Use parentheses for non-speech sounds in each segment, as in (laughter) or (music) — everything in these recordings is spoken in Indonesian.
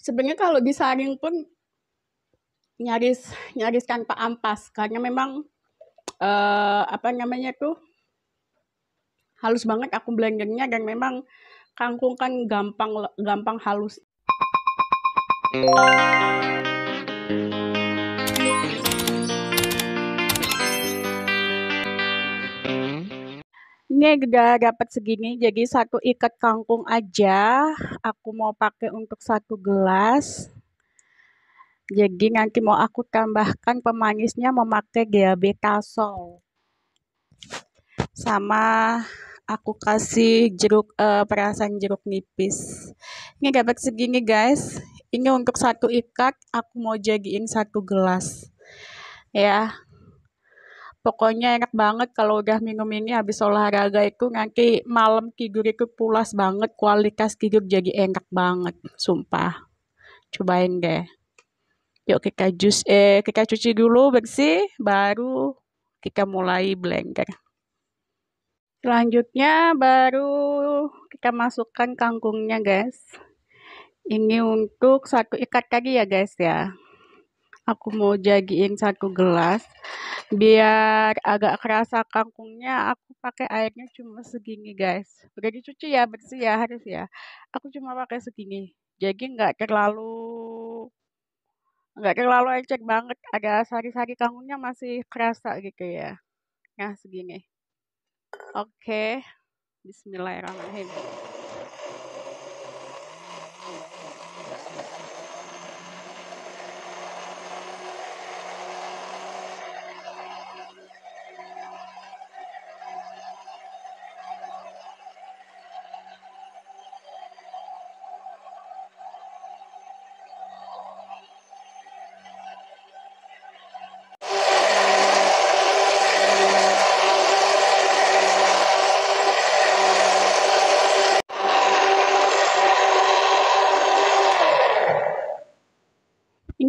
sebenarnya kalau disaring pun nyaris nyaris tanpa ampas karena memang uh, apa namanya tuh halus banget aku blendernya dan memang kangkung kan gampang gampang halus. ini udah dapat segini jadi satu ikat kangkung aja aku mau pakai untuk satu gelas jadi nanti mau aku tambahkan pemanisnya memakai GAB kasol sama aku kasih jeruk eh, perasan jeruk nipis ini dapat segini guys ini untuk satu ikat aku mau jagiin satu gelas ya Pokoknya enak banget kalau udah minum ini habis olahraga itu nanti malam tidur itu pulas banget, kualitas tidur jadi enak banget, sumpah. Cobain deh. Yuk kita jus eh kita cuci dulu bersih baru kita mulai blender. Selanjutnya baru kita masukkan kangkungnya guys. Ini untuk satu ikat tadi ya guys ya aku mau jagiin satu gelas biar agak kerasa kangkungnya aku pakai airnya cuma segini guys udah dicuci ya bersih ya harus ya aku cuma pakai segini jadi nggak terlalu nggak terlalu encer banget ada sari-sari kangkungnya masih kerasa gitu ya nah segini oke okay. Bismillahirrahmanirrahim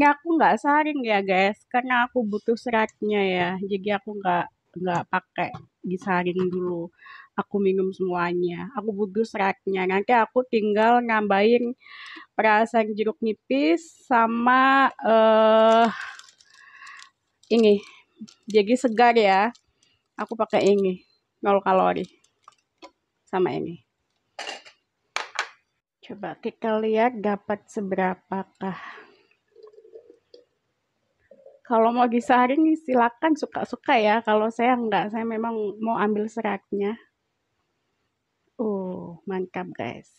ini aku nggak saring ya guys, karena aku butuh seratnya ya. Jadi aku nggak nggak pakai disaring dulu. Aku minum semuanya. Aku butuh seratnya. Nanti aku tinggal nambahin perasan jeruk nipis sama uh, ini. Jadi segar ya. Aku pakai ini. nol kalori. Sama ini. Coba kita lihat dapat seberapakah. Kalau mau disaring silakan suka-suka ya. Kalau saya enggak, saya memang mau ambil seratnya. Uh, mantap guys.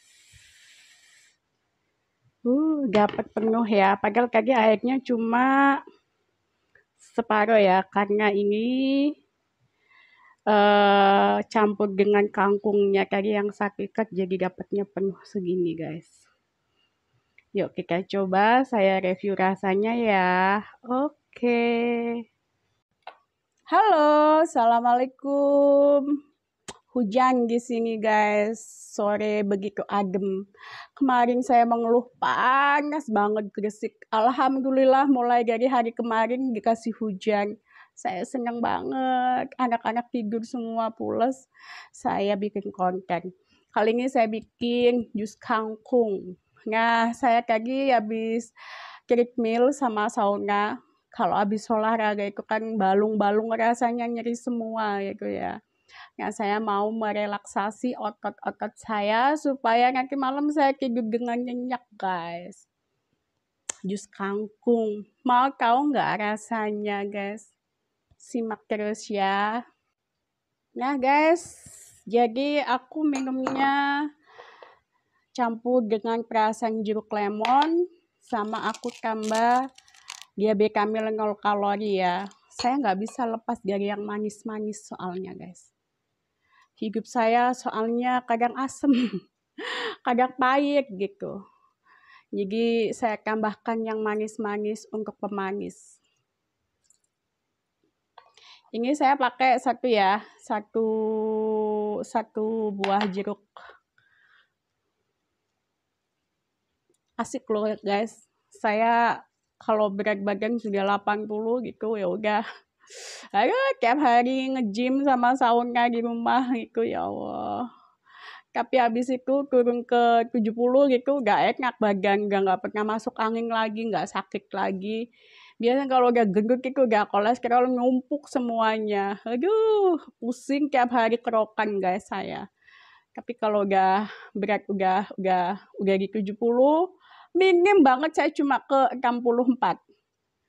Uh, dapat penuh ya. Padahal kaki airnya cuma separuh ya, karena ini uh, campur dengan kangkungnya kaki yang sakit, jadi dapatnya penuh segini guys. Yuk kita coba, saya review rasanya ya. Oke. Oke. Halo, assalamualaikum. Hujan di sini guys, sore begitu adem. Kemarin saya mengeluh panas banget Gresik. Alhamdulillah mulai dari hari kemarin dikasih hujan. Saya senang banget, anak-anak tidur semua pulas. Saya bikin konten. Kali ini saya bikin jus kangkung. Nah, saya tadi habis treadmill sama sauna kalau habis olahraga itu kan balung-balung rasanya nyeri semua gitu ya. Nah, saya mau merelaksasi otot-otot saya supaya nanti malam saya tidur dengan nyenyak, guys. Jus kangkung. Mau tahu nggak rasanya, guys? Simak terus ya. Nah, guys, jadi aku minumnya campur dengan perasan jeruk lemon sama aku tambah dia BK meal nol kalori ya. Saya nggak bisa lepas dari yang manis-manis soalnya guys. Hidup saya soalnya kadang asem, (laughs) kadang pahit gitu. Jadi saya tambahkan yang manis-manis untuk pemanis. Ini saya pakai satu ya, satu satu buah jeruk. Asik loh guys. Saya kalau berat badan sudah 80 gitu ya udah Aduh, (laughs) tiap hari nge sama sauna di rumah gitu ya Allah. Tapi habis itu turun ke 70 gitu gak enak badan, gak, gak pernah masuk angin lagi, gak sakit lagi. Biasanya kalau gak gendut itu koles, kolesterol ngumpuk semuanya. Aduh, pusing tiap hari kerokan guys saya. Tapi kalau udah berat udah udah udah di 70, minim banget saya cuma ke 64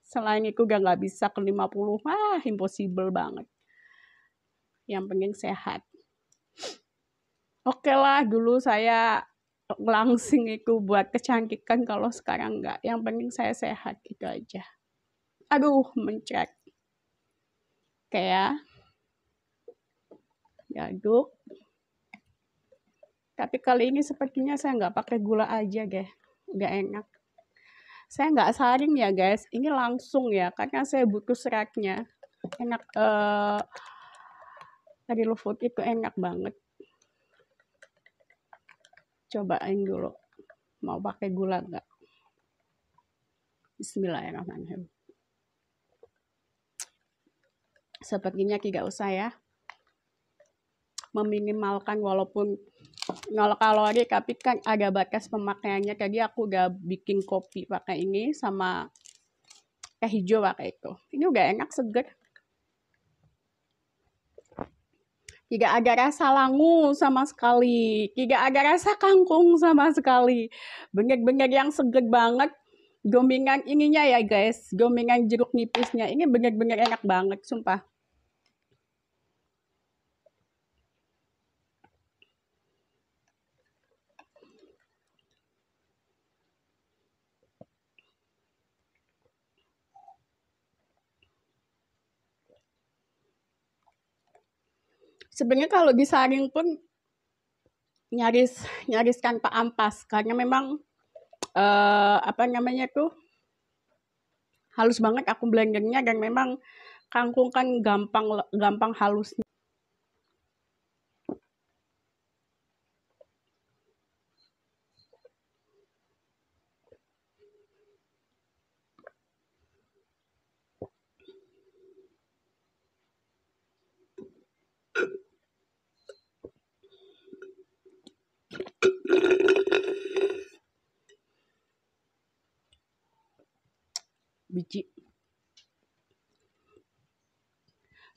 selain itu gak nggak bisa ke 50 Wah, impossible banget yang penting sehat oke lah dulu saya langsing itu buat kecantikan kalau sekarang nggak yang penting saya sehat gitu aja aduh mencek. oke ya diaduk tapi kali ini sepertinya saya nggak pakai gula aja deh nggak enak saya nggak saring ya guys ini langsung ya karena saya butuh seratnya enak tadi dari food itu enak banget cobain dulu mau pakai gula nggak Bismillahirrahmanirrahim sepertinya tidak usah ya meminimalkan walaupun Nah, kalau kalori tapi kan agak batas pemakaiannya jadi aku gak bikin kopi pakai ini sama teh hijau pakai itu ini udah enak seger tidak ada rasa langu sama sekali tidak ada rasa kangkung sama sekali bener-bener yang seger banget gomingan ininya ya guys gomingan jeruk nipisnya ini bener-bener enak banget sumpah sebenarnya kalau disaring pun nyaris (laughs) nyaris tanpa ampas karena memang uh, apa namanya tuh halus banget aku blendernya dan memang kangkung kan gampang gampang halusnya.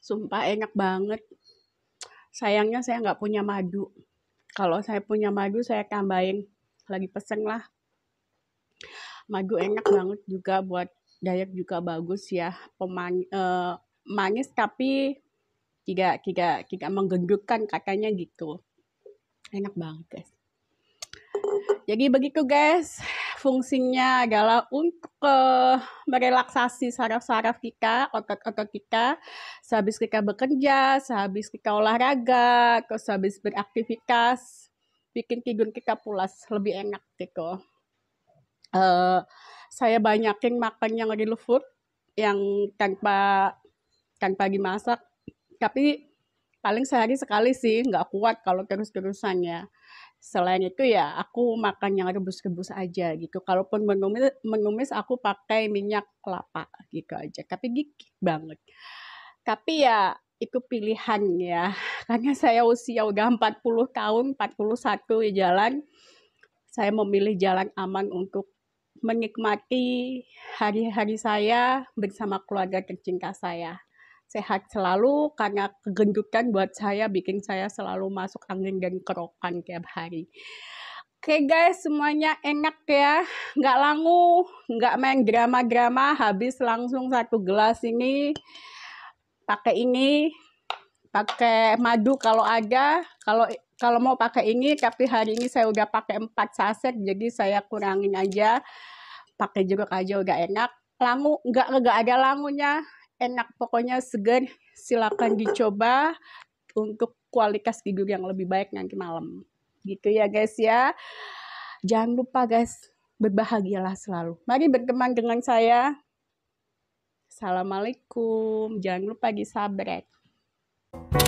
Sumpah enak banget. Sayangnya saya nggak punya madu. Kalau saya punya madu saya tambahin lagi pesen lah. Madu enak banget juga buat dayak juga bagus ya. Peman, uh, manis tapi tidak tidak tidak menggendutkan katanya gitu. Enak banget guys. Jadi begitu guys fungsinya adalah untuk uh, merelaksasi saraf-saraf kita, otot-otot kita. Sehabis kita bekerja, sehabis kita olahraga, sehabis beraktivitas, bikin tidur kita pulas, lebih enak gitu. Uh, saya banyakin makan yang real food, yang tanpa tanpa dimasak, tapi paling sehari sekali sih, nggak kuat kalau terus-terusan ya selain itu ya aku makan yang rebus-rebus aja gitu. Kalaupun menumis, menumis aku pakai minyak kelapa gitu aja. Tapi gigit banget. Tapi ya itu pilihan ya. (laughs) Karena saya usia udah 40 tahun, 41 ya jalan. Saya memilih jalan aman untuk menikmati hari-hari saya bersama keluarga tercinta saya sehat selalu karena kegendutan buat saya bikin saya selalu masuk angin dan kerokan tiap hari. Oke okay guys, semuanya enak ya. Nggak langu, nggak main drama-drama, habis langsung satu gelas ini. Pakai ini, pakai madu kalau ada. Kalau kalau mau pakai ini, tapi hari ini saya udah pakai 4 saset, jadi saya kurangin aja. Pakai juga aja udah enak. Langu, nggak, nggak ada langunya enak pokoknya segar silakan dicoba untuk kualitas tidur yang lebih baik nanti malam gitu ya guys ya jangan lupa guys berbahagialah selalu mari berkembang dengan saya Assalamualaikum jangan lupa di subscribe